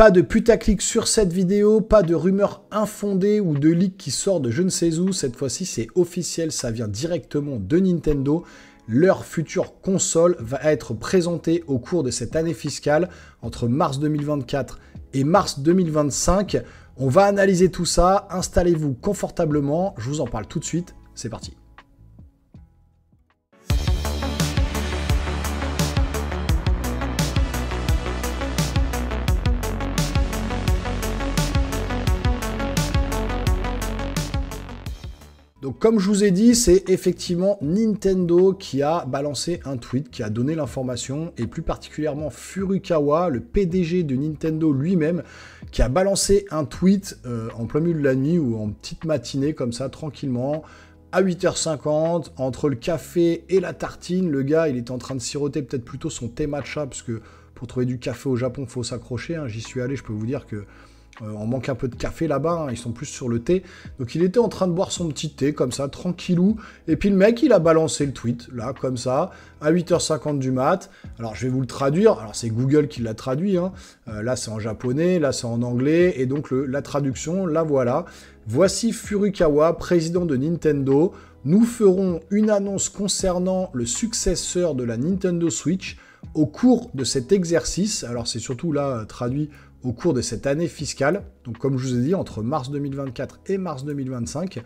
Pas de putaclic sur cette vidéo, pas de rumeurs infondées ou de leak qui sort de je ne sais où. Cette fois-ci, c'est officiel, ça vient directement de Nintendo. Leur future console va être présentée au cours de cette année fiscale entre mars 2024 et mars 2025. On va analyser tout ça, installez-vous confortablement, je vous en parle tout de suite, c'est parti. Donc comme je vous ai dit, c'est effectivement Nintendo qui a balancé un tweet, qui a donné l'information, et plus particulièrement Furukawa, le PDG de Nintendo lui-même, qui a balancé un tweet euh, en plein milieu de la nuit ou en petite matinée comme ça, tranquillement, à 8h50, entre le café et la tartine, le gars il était en train de siroter peut-être plutôt son thé matcha, parce que pour trouver du café au Japon, faut s'accrocher, hein. j'y suis allé, je peux vous dire que euh, on manque un peu de café là-bas, hein, ils sont plus sur le thé. Donc il était en train de boire son petit thé comme ça, tranquillou. Et puis le mec, il a balancé le tweet, là, comme ça, à 8h50 du mat. Alors je vais vous le traduire. Alors c'est Google qui l'a traduit. Hein. Euh, là c'est en japonais, là c'est en anglais. Et donc la traduction, la voilà. Voici Furukawa, président de Nintendo. Nous ferons une annonce concernant le successeur de la Nintendo Switch au cours de cet exercice. Alors c'est surtout là traduit au cours de cette année fiscale. Donc comme je vous ai dit, entre mars 2024 et mars 2025.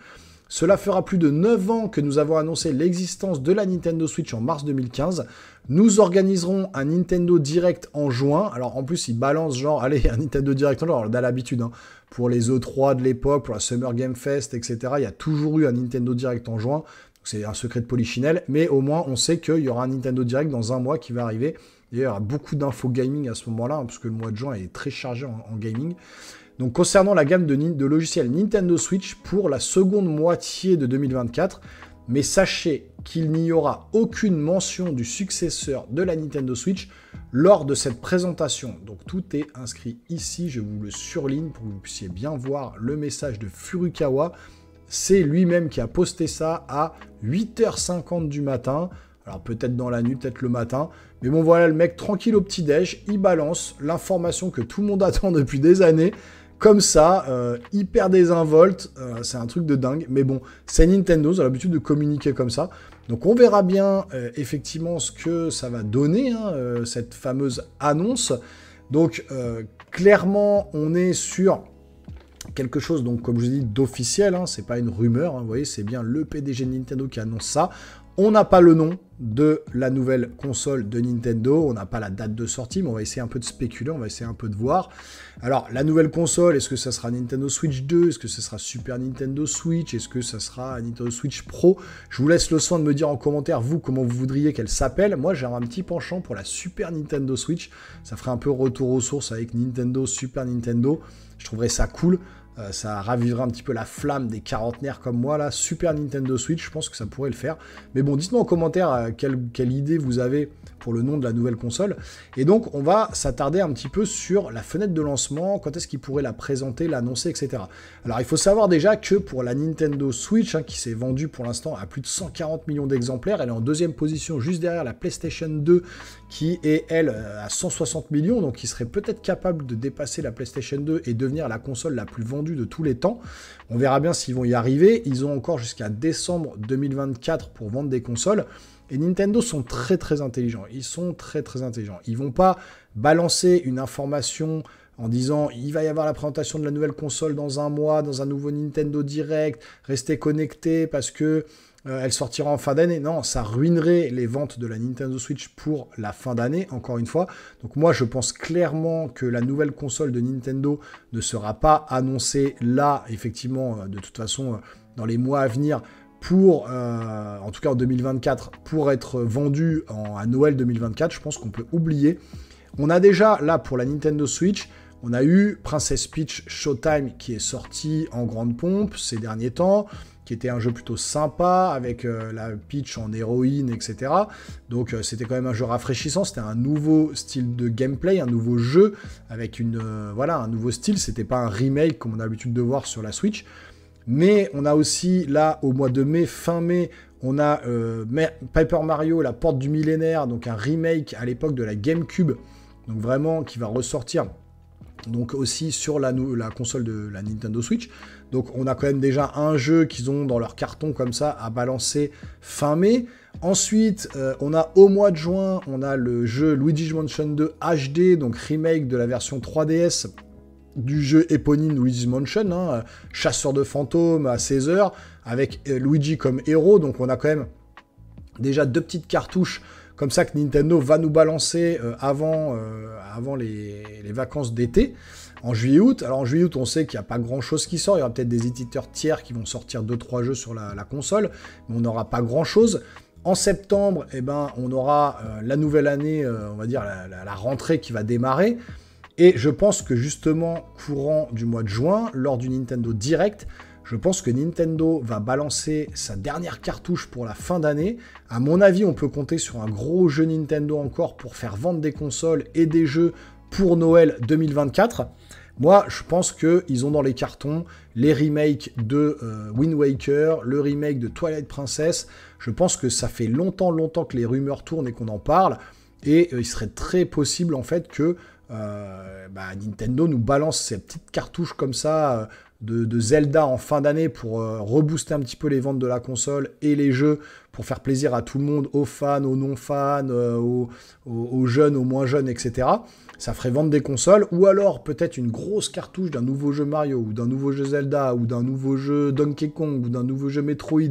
Cela fera plus de 9 ans que nous avons annoncé l'existence de la Nintendo Switch en mars 2015. Nous organiserons un Nintendo Direct en juin. Alors en plus, ils balancent genre, allez, un Nintendo Direct en juin. Alors, on l'habitude, hein. pour les E3 de l'époque, pour la Summer Game Fest, etc., il y a toujours eu un Nintendo Direct en juin. C'est un secret de polichinelle, mais au moins on sait qu'il y aura un Nintendo Direct dans un mois qui va arriver il y a beaucoup d'infos gaming à ce moment-là, hein, puisque le mois de juin est très chargé en, gaming. Donc concernant la gamme de, de, logiciels Nintendo Switch pour la seconde moitié de 2024, mais sachez qu'il n'y aura aucune mention du successeur de la Nintendo Switch lors de cette présentation. Donc tout est inscrit ici, je vous le surligne pour que vous puissiez bien voir le message de Furukawa. C'est lui-même qui a posté ça à 8h50 du matin. Alors peut-être dans la nuit, peut-être le matin. Mais bon voilà, le mec tranquille au petit-déj, il balance l'information que tout le monde attend depuis des années. Comme ça, euh, hyper désinvolte, euh, c'est un truc de dingue. Mais bon, c'est Nintendo, ils ont l'habitude de communiquer comme ça. Donc on verra bien euh, effectivement ce que ça va donner, hein, cette fameuse annonce. Donc clairement, on est sur quelque chose, donc comme je vous dis, d'officiel, hein, c'est pas une rumeur, hein, vous voyez, c'est bien le PDG de Nintendo qui annonce ça. On n'a pas le nom de la nouvelle console de Nintendo, on n'a pas la date de sortie, mais on va essayer un peu de spéculer, on va essayer un peu de voir. Alors, la nouvelle console, est-ce que ça sera Nintendo Switch 2 Est-ce que ça sera Super Nintendo Switch Est-ce que ça sera Nintendo Switch Pro Je vous laisse le soin de me dire en commentaire, vous, comment vous voudriez qu'elle s'appelle. Moi, j'ai un petit penchant pour la Super Nintendo Switch. Ça ferait un peu retour aux sources avec Nintendo, Super Nintendo. Je trouverais ça cool. Euh, ça ravivera un petit peu la flamme des quarantenaires comme moi, là. Super Nintendo Switch, je pense que ça pourrait le faire. Mais bon, dites-moi en commentaire euh, quelle, idée vous avez pour le nom de la nouvelle console. Et donc, on va s'attarder un petit peu sur la fenêtre de lancement, quand est-ce qu'ils pourraient la présenter, l'annoncer, etc. Alors, il faut savoir déjà que pour la Nintendo Switch, hein, qui s'est vendue pour l'instant à plus de 140 millions d'exemplaires, elle est en deuxième position juste derrière la PlayStation 2, qui est, elle, euh, à 160 millions, donc qui serait peut-être capable de dépasser la PlayStation 2 et devenir la console la plus vendue de tous les temps. On verra bien s'ils vont y arriver. Ils ont encore jusqu'à décembre 2024 pour vendre des consoles. Et Nintendo sont très très intelligents. Ils sont très très intelligents. Ils vont pas balancer une information en disant il va y avoir la présentation de la nouvelle console dans un mois, dans un nouveau Nintendo Direct, restez connectés parce que euh, elle sortira en fin d'année. Non, ça ruinerait les ventes de la Nintendo Switch pour la fin d'année, encore une fois. Donc moi, je pense clairement que la nouvelle console de Nintendo ne sera pas annoncée là, effectivement, euh, de toute façon, euh, dans les mois à venir pour, en tout cas en 2024, pour être vendue à Noël 2024, je pense qu'on peut oublier. On a déjà, là, pour la Nintendo Switch, on a eu Princess Peach Showtime qui est sorti en grande pompe ces derniers temps qui était un jeu plutôt sympa, avec euh, la pitch en héroïne, etc. Donc euh, c'était quand même un jeu rafraîchissant, c'était un nouveau style de gameplay, un nouveau jeu, avec une, euh, voilà, un nouveau style, c'était pas un remake comme on a l'habitude de voir sur la Switch. Mais on a aussi là, au mois de mai, fin mai, on a Paper Mario, la porte du millénaire, donc un remake à l'époque de la GameCube, donc vraiment qui va ressortir donc aussi sur la, console de la Nintendo Switch. Donc on a quand même déjà un jeu qu'ils ont dans leur carton comme ça à balancer fin mai. Ensuite, euh, on a au mois de juin, on a le jeu Luigi's Mansion 2 HD, donc remake de la version 3DS du jeu éponyme Luigi's Mansion, hein, euh, chasseur de fantômes à 16h, avec euh, Luigi comme héros. Donc on a quand même déjà deux petites cartouches comme ça que Nintendo va nous balancer euh, avant, euh, avant les, vacances d'été en juillet-août. Alors en juillet-août, on sait qu'il n'y a pas grand-chose qui sort. Il y aura peut-être des éditeurs tiers qui vont sortir 2-3 jeux sur la, console, mais on n'aura pas grand-chose. En septembre, eh ben, on aura euh, la nouvelle année, on va dire la, la, rentrée qui va démarrer. Et je pense que justement, courant du mois de juin, lors du Nintendo Direct, je pense que Nintendo va balancer sa dernière cartouche pour la fin d'année. À mon avis, on peut compter sur un gros jeu Nintendo encore pour faire vendre des consoles et des jeux pour Noël 2024. Moi, je pense qu'ils ont dans les cartons les remakes de euh, Wind Waker, le remake de Twilight Princess. Je pense que ça fait longtemps, longtemps que les rumeurs tournent et qu'on en parle. Et euh, il serait très possible, en fait, que euh, bah, Nintendo nous balance ces petites cartouches comme ça euh, de, Zelda en fin d'année pour euh, rebooster un petit peu les ventes de la console et les jeux pour faire plaisir à tout le monde, aux fans, aux non-fans, aux, aux, jeunes, aux moins jeunes, etc. Ça ferait vendre des consoles ou alors peut-être une grosse cartouche d'un nouveau jeu Mario ou d'un nouveau jeu Zelda ou d'un nouveau jeu Donkey Kong ou d'un nouveau jeu Metroid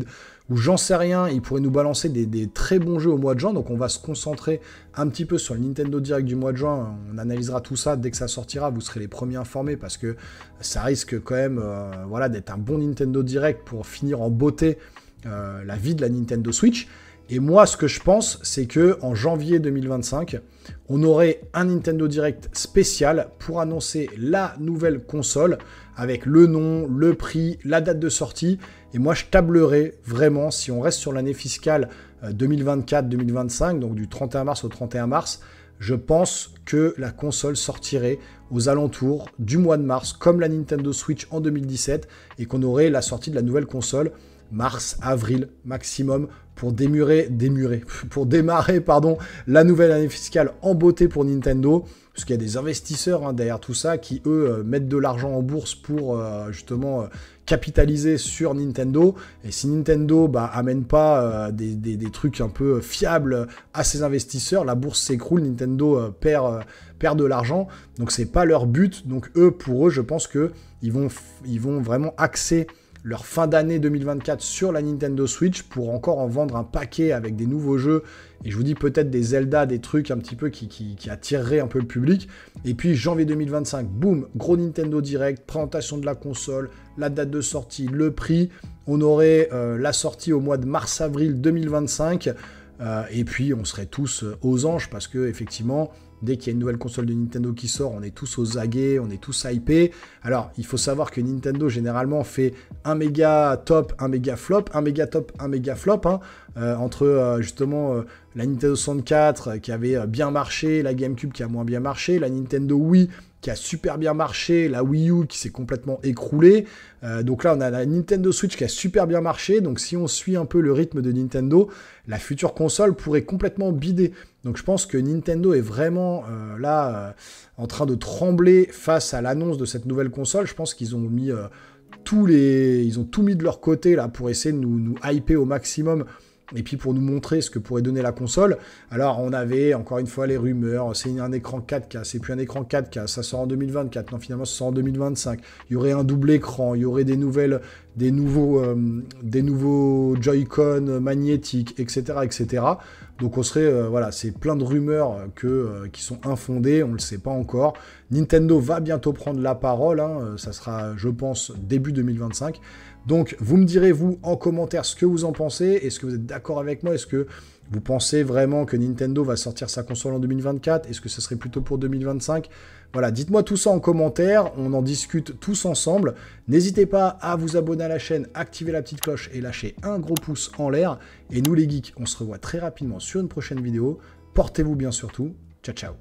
ou j'en sais rien, ils pourraient nous balancer des, très bons jeux au mois de juin, donc on va se concentrer un petit peu sur le Nintendo Direct du mois de juin, on analysera tout ça dès que ça sortira, vous serez les premiers informés, parce que ça risque quand même euh, voilà, d'être un bon Nintendo Direct pour finir en beauté euh, la vie de la Nintendo Switch. Et moi, ce que je pense, c'est que en janvier 2025, on aurait un Nintendo Direct spécial pour annoncer la nouvelle console avec le nom, le prix, la date de sortie. Et moi, je tablerais vraiment, si on reste sur l'année fiscale 2024-2025, euh, donc du 31 mars au 31 mars, je pense que la console sortirait aux alentours du mois de mars, comme la Nintendo Switch en 2017, et qu'on aurait la sortie de la nouvelle console mars, avril maximum pour démurer, démurer, pour démarrer pardon, la nouvelle année fiscale en beauté pour Nintendo. Parce qu'il y a des investisseurs hein, derrière tout ça qui, eux, euh, mettent de l'argent en bourse pour euh, justement euh, capitaliser sur Nintendo. Et si Nintendo bah, amène pas des, trucs un peu fiables à ses investisseurs, la bourse s'écroule, Nintendo perd, perd de l'argent. Donc c'est pas leur but. Donc eux, pour eux, je pense que vont, ils vont vraiment axer leur fin d'année 2024 sur la Nintendo Switch pour encore en vendre un paquet avec des nouveaux jeux. Et je vous dis peut-être des Zelda, des trucs un petit peu qui, attireraient un peu le public. Et puis janvier 2025, boum, gros Nintendo Direct, présentation de la console, la date de sortie, le prix. On aurait euh, la sortie au mois de mars-avril 2025. Euh, et puis on serait tous euh, aux anges parce que effectivement Dès qu'il y a une nouvelle console de Nintendo qui sort, on est tous aux aguets, on est tous hypés. Alors, il faut savoir que Nintendo généralement fait un méga top, un méga flop, un méga top, un méga flop. Hein. Euh, entre euh, justement euh, la Nintendo 64 qui avait bien marché, la GameCube qui a moins bien marché, la Nintendo Wii qui a super bien marché, la Wii U qui s'est complètement écroulée. Euh, donc là, on a la Nintendo Switch qui a super bien marché. Donc si on suit un peu le rythme de Nintendo, la future console pourrait complètement bider. Donc je pense que Nintendo est vraiment euh, là euh, en train de trembler face à l'annonce de cette nouvelle console. Je pense qu'ils ont mis tous les, ils ont tout mis de leur côté là pour essayer de nous, nous hyper au maximum et puis pour nous montrer ce que pourrait donner la console, alors on avait encore une fois les rumeurs, c'est un écran 4K, c'est plus un écran 4K, ça sort en 2024, non finalement ça sort en 2025, il y aurait un double écran, il y aurait des nouvelles, des nouveaux, euh, des nouveaux Joy-Con euh, magnétiques, etc. etc. Donc on serait, euh, voilà, c'est plein de rumeurs euh, que, euh, qui sont infondées, on ne le sait pas encore. Nintendo va bientôt prendre la parole, hein, ça sera je pense début 2025. Donc vous me direz vous en commentaire ce que vous en pensez, est-ce que vous êtes d'accord avec moi, est-ce que vous pensez vraiment que Nintendo va sortir sa console en 2024 Est-ce que ce serait plutôt pour 2025 Voilà, dites-moi tout ça en commentaire, on en discute tous ensemble. N'hésitez pas à vous abonner à la chaîne, activer la petite cloche et lâcher un gros pouce en l'air. Et nous les geeks, on se revoit très rapidement sur une prochaine vidéo. Portez-vous bien surtout. Ciao ciao